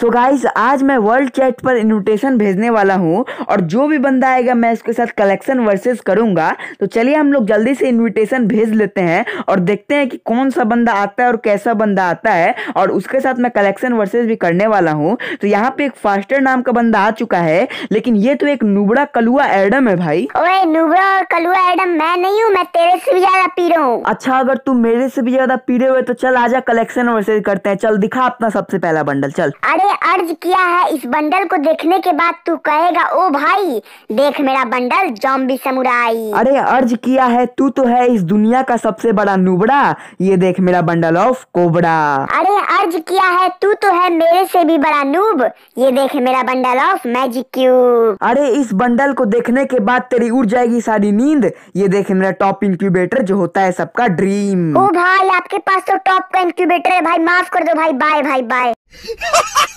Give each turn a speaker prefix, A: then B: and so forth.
A: सो so guys आज मैं world chat पर इनविटेशन भेजने वाला हूँ और जो भी बंदा आएगा मैं उसके साथ कलेक्शन वर्सेस करूँगा तो चलिए हम लोग जल्दी से इनविटेशन भेज लेते हैं और देखते हैं कि कौन सा बंदा आता है और कैसा बंदा आता है और उसके साथ मैं कलेक्शन वर्सेस भी करने वाला हूँ तो यहाँ पे एक फास्टर नाम का बंदा आ चुका है लेकिन ये तो एक नुबड़ा कलुआ एडम है भाई नुबड़ा और कलुआ एडम मैं नहीं हूँ मैं तेरे से भी ज्यादा रहा हूँ अच्छा अगर तू मेरे से भी ज्यादा पीड़े हुए तो चल आजा कलेक्शन वर्सेज करते हैं चल दिखा अपना सबसे पहला बंडल चल
B: अरे अर्ज किया है इस बंडल को देखने के बाद तू कहेगा ओ भाई देख मेरा बंडल जॉम्बी समुराई अरे
A: अर्ज किया है तू तो है इस दुनिया का सबसे बड़ा नुबड़ा ये देख मेरा बंडल ऑफ कोबरा
B: अरे अर्ज किया है तू तो है मेरे से भी बड़ा नूब ये देख मेरा बंडल ऑफ मैजिक क्यूब अरे इस बंडल को देखने
A: के बाद तेरी उड़ जाएगी सारी नींद ये देख मेरा टॉप इंक्यूबेटर जो होता है सबका ड्रीम ओ
B: भाई आपके पास तो टॉप का इंक्यूबेटर है भाई माफ कर दो भाई बाय भाई बाय